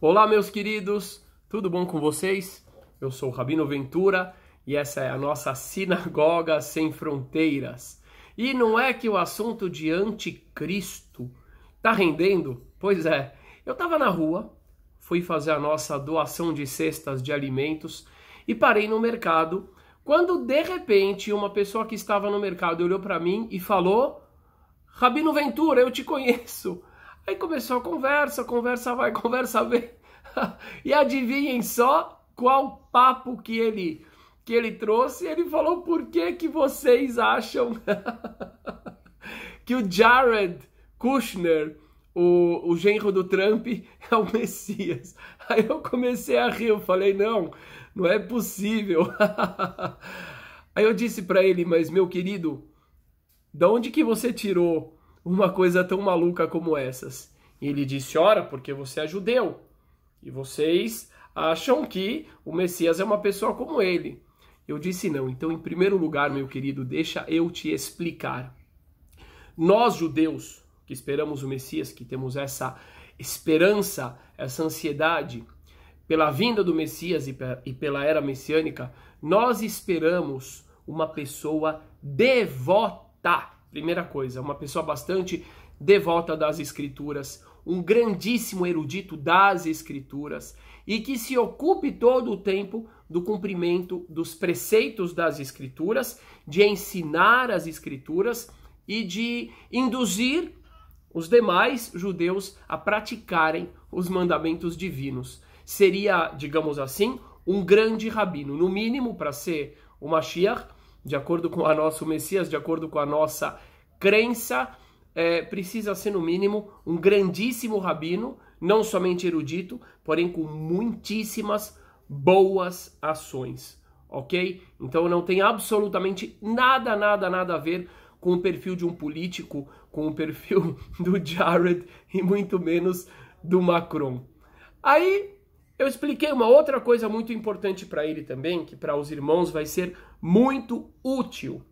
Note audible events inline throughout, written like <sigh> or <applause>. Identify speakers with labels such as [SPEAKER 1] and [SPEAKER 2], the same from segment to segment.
[SPEAKER 1] Olá, meus queridos, tudo bom com vocês? Eu sou o Rabino Ventura e essa é a nossa Sinagoga Sem Fronteiras. E não é que o assunto de anticristo tá rendendo? Pois é, eu estava na rua, fui fazer a nossa doação de cestas de alimentos e parei no mercado. Quando de repente uma pessoa que estava no mercado olhou para mim e falou: Rabino Ventura, eu te conheço. Aí começou a conversa, conversa vai, <laughs> conversa vem. e adivinhem só qual papo que ele que ele trouxe, ele falou por que que vocês acham <laughs> que o Jared Kushner, o, o genro do Trump, é o Messias. Aí eu comecei a rir, eu falei, não, não é possível. <laughs> Aí eu disse para ele, mas meu querido, de onde que você tirou uma coisa tão maluca como essas? E ele disse: Ora, porque você é judeu e vocês acham que o Messias é uma pessoa como ele. Eu disse: Não. Então, em primeiro lugar, meu querido, deixa eu te explicar. Nós, judeus, que esperamos o Messias, que temos essa esperança, essa ansiedade pela vinda do Messias e pela era messiânica, nós esperamos uma pessoa devota Primeira coisa, uma pessoa bastante devota das escrituras, um grandíssimo erudito das escrituras e que se ocupe todo o tempo do cumprimento dos preceitos das escrituras, de ensinar as escrituras e de induzir os demais judeus a praticarem os mandamentos divinos. Seria, digamos assim, um grande rabino, no mínimo para ser o Mashiach, de acordo com a nossa, o Messias, de acordo com a nossa crença, é, precisa ser, no mínimo, um grandíssimo rabino, não somente erudito, porém com muitíssimas boas ações, ok? Então não tem absolutamente nada, nada, nada a ver com o perfil de um político, com o perfil <laughs> do Jared e muito menos do Macron. Aí eu expliquei uma outra coisa muito importante para ele também, que para os irmãos vai ser muito útil.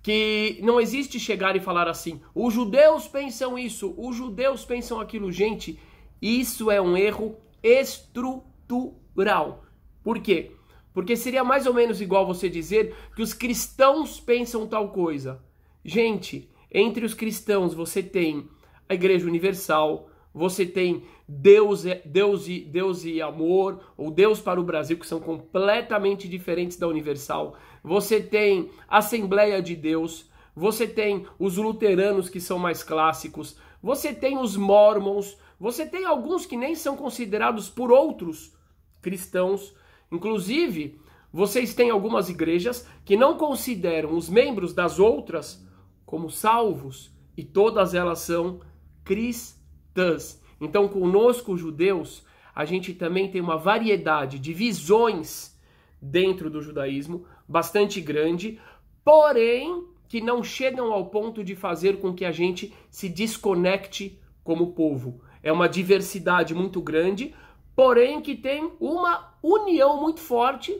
[SPEAKER 1] Que não existe chegar e falar assim: os judeus pensam isso, os judeus pensam aquilo. Gente, isso é um erro estrutural. Por quê? Porque seria mais ou menos igual você dizer que os cristãos pensam tal coisa. Gente, entre os cristãos você tem a Igreja Universal, você tem Deus, Deus, e, Deus e Amor, ou Deus para o Brasil, que são completamente diferentes da Universal. Você tem Assembleia de Deus, você tem os luteranos, que são mais clássicos, você tem os mormons, você tem alguns que nem são considerados por outros cristãos. Inclusive, vocês têm algumas igrejas que não consideram os membros das outras como salvos, e todas elas são cristãs cristãs. Então, conosco, judeus, a gente também tem uma variedade de visões dentro do judaísmo bastante grande, porém que não chegam ao ponto de fazer com que a gente se desconecte como povo. É uma diversidade muito grande, porém que tem uma união muito forte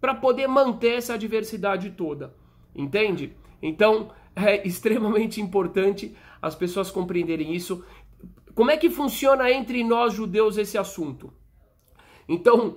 [SPEAKER 1] para poder manter essa diversidade toda. Entende? Então é <laughs> extremamente importante as pessoas compreenderem isso como é que funciona entre nós judeus esse assunto? Então,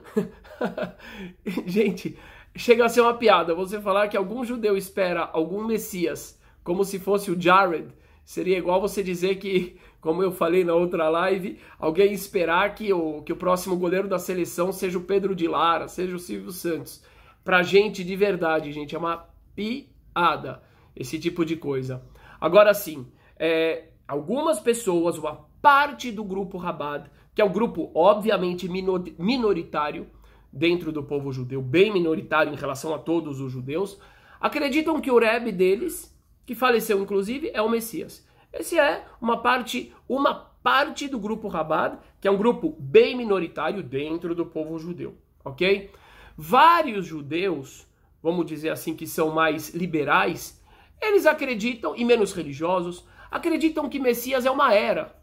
[SPEAKER 1] <laughs> gente, chega a ser uma piada você falar que algum judeu espera algum Messias, como se fosse o Jared, seria igual você dizer que, como eu falei na outra live, alguém esperar que o, que o próximo goleiro da seleção seja o Pedro de Lara, seja o Silvio Santos. Pra gente, de verdade, gente, é uma piada esse tipo de coisa. Agora sim, é, algumas pessoas, uma parte do grupo Rabad, que é o um grupo obviamente minoritário dentro do povo judeu, bem minoritário em relação a todos os judeus, acreditam que o Rebbe deles, que faleceu inclusive, é o Messias. Esse é uma parte, uma parte do grupo Rabad, que é um grupo bem minoritário dentro do povo judeu, ok? Vários judeus, vamos dizer assim, que são mais liberais, eles acreditam, e menos religiosos, acreditam que Messias é uma era,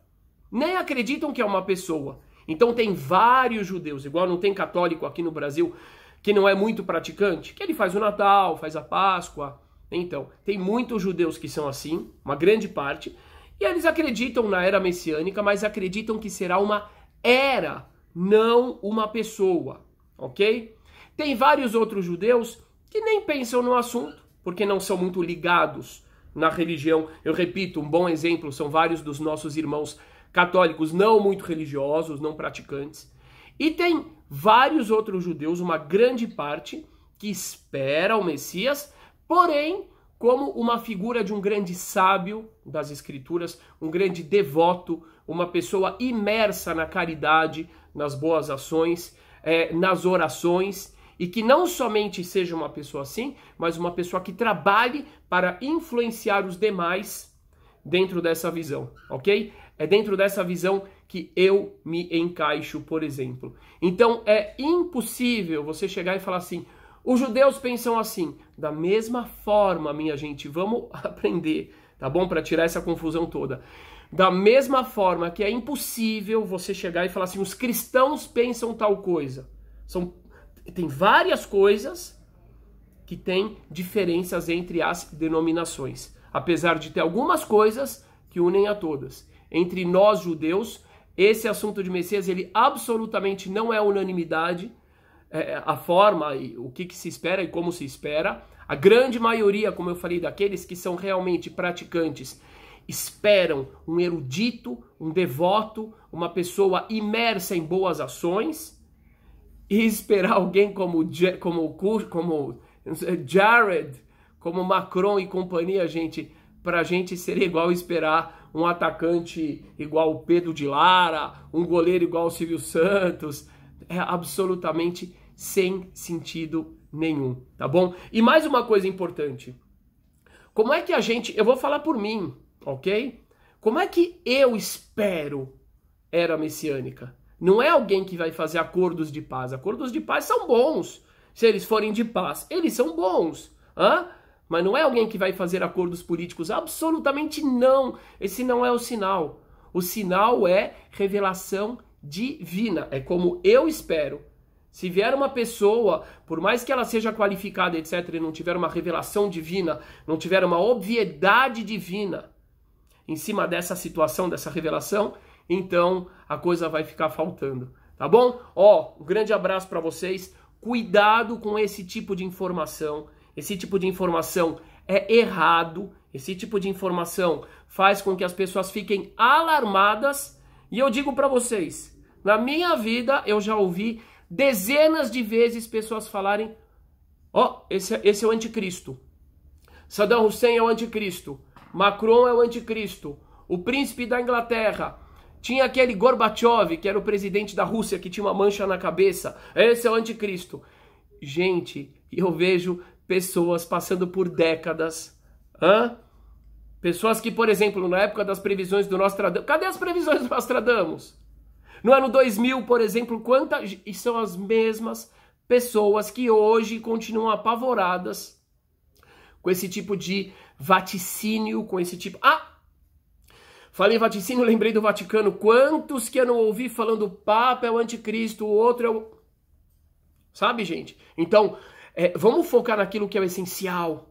[SPEAKER 1] nem acreditam que é uma pessoa. Então tem vários judeus, igual não tem católico aqui no Brasil que não é muito praticante, que ele faz o Natal, faz a Páscoa. Então, tem muitos judeus que são assim, uma grande parte, e eles acreditam na era messiânica, mas acreditam que será uma era, não uma pessoa, ok? Tem vários outros judeus que nem pensam no assunto, porque não são muito ligados na religião. Eu repito, um bom exemplo são vários dos nossos irmãos católicos não muito religiosos, não praticantes. E tem vários outros judeus, uma grande parte, que espera o Messias, porém, como uma figura de um grande sábio das Escrituras, um grande devoto, uma pessoa imersa na caridade, nas boas ações, é, nas orações, e que não somente seja uma pessoa assim, mas uma pessoa que trabalhe para influenciar os demais dentro dessa visão, ok? É dentro dessa visão que eu me encaixo, por exemplo. Então é impossível você chegar e falar assim: os judeus pensam assim. Da mesma forma, minha gente, vamos <laughs> aprender, tá bom? Para tirar essa confusão toda. Da mesma forma que é impossível você chegar e falar assim: os cristãos pensam tal coisa. São, tem várias coisas que têm diferenças entre as denominações, apesar de ter algumas coisas que unem a todas entre nós judeus. Esse assunto de Messias, ele absolutamente não é unanimidade, é, é, a forma, e o que, que se espera e como se espera. A grande maioria, como eu falei, daqueles que são realmente praticantes, esperam um erudito, um devoto, uma pessoa imersa em boas ações, e esperar alguém como, como, como Jared, como Macron e companhia, gente, para a gente seria igual esperar um atacante igual o Pedro de Lara, um goleiro igual o Silvio Santos. É absolutamente sem sentido nenhum, tá bom? E mais uma coisa importante. Como é que a gente. Eu vou falar por mim, ok? Como é que eu espero era messiânica? Não é alguém que vai fazer acordos de paz. Acordos de paz são bons. Se eles forem de paz, eles são bons. Hã? mas não é alguém que vai fazer acordos políticos. Absolutamente não. Esse não é o sinal. O sinal é revelação divina. É como eu espero. Se vier uma pessoa, por mais que ela seja qualificada, etc., e não tiver uma revelação divina, não tiver uma obviedade divina em cima dessa situação, dessa revelação, então a coisa vai ficar faltando. Tá bom? Ó, um grande abraço para vocês. Cuidado com esse tipo de informação esse tipo de informação é errado, esse tipo de informação faz com que as pessoas fiquem alarmadas. E eu digo para vocês, na minha vida eu já ouvi dezenas de vezes pessoas falarem: ó, oh, esse, é, esse é o anticristo. Saddam Hussein é o anticristo. Macron é o anticristo. O príncipe da Inglaterra. Tinha aquele Gorbachev, que era o presidente da Rússia, que tinha uma mancha na cabeça. Esse é o anticristo. Gente, eu vejo pessoas passando por décadas. Hã? Pessoas que, por exemplo, na época das previsões do Nostradamus. Cadê as previsões do Nostradamus? No ano 2000, por exemplo, quantas. E são as mesmas pessoas que hoje continuam apavoradas com esse tipo de vaticínio, com esse tipo. Ah! Falei vaticínio, lembrei do Vaticano. Quantos que eu não ouvi falando o Papa é o anticristo, o outro é o. Sabe, gente? Então, é, vamos focar naquilo que é o essencial.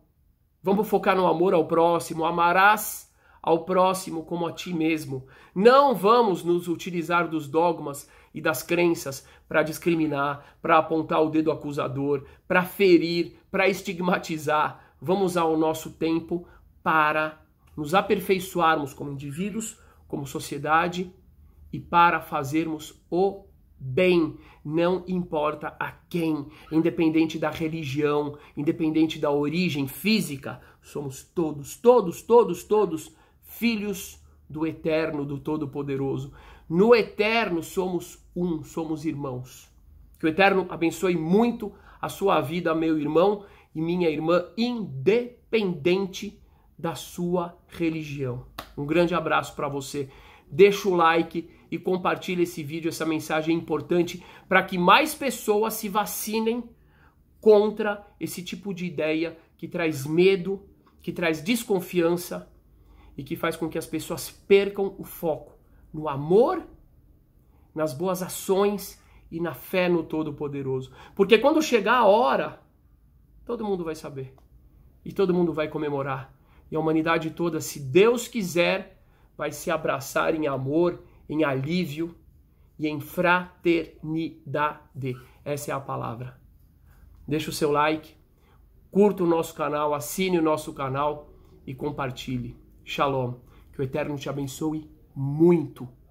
[SPEAKER 1] Vamos focar no amor ao próximo. Amarás ao próximo como a ti mesmo. Não vamos nos utilizar dos dogmas e das crenças para discriminar, para apontar o dedo acusador, para ferir, para estigmatizar. Vamos ao nosso tempo para nos aperfeiçoarmos como indivíduos, como sociedade e para fazermos o bem, não importa a quem, independente da religião, independente da origem física, somos todos, todos, todos, todos filhos do Eterno, do Todo-Poderoso. No Eterno somos um, somos irmãos. Que o Eterno abençoe muito a sua vida, meu irmão e minha irmã, independente da sua religião. Um grande abraço para você. Deixa o like e compartilhe esse vídeo, essa mensagem importante para que mais pessoas se vacinem contra esse tipo de ideia que traz medo, que traz desconfiança e que faz com que as pessoas percam o foco no amor, nas boas ações e na fé no Todo-Poderoso. Porque quando chegar a hora, todo mundo vai saber e todo mundo vai comemorar. E a humanidade toda, se Deus quiser, vai se abraçar em amor em alívio e em fraternidade. Essa é a palavra. Deixe o seu like, curta o nosso canal, assine o nosso canal e compartilhe. Shalom. Que o Eterno te abençoe muito.